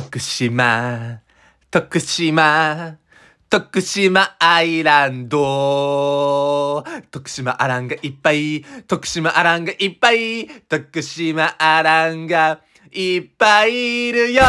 徳島、徳島、徳島アイランド。徳島アランがいっぱい。徳島アランがいっぱい。徳島アランがいっぱいいるよ。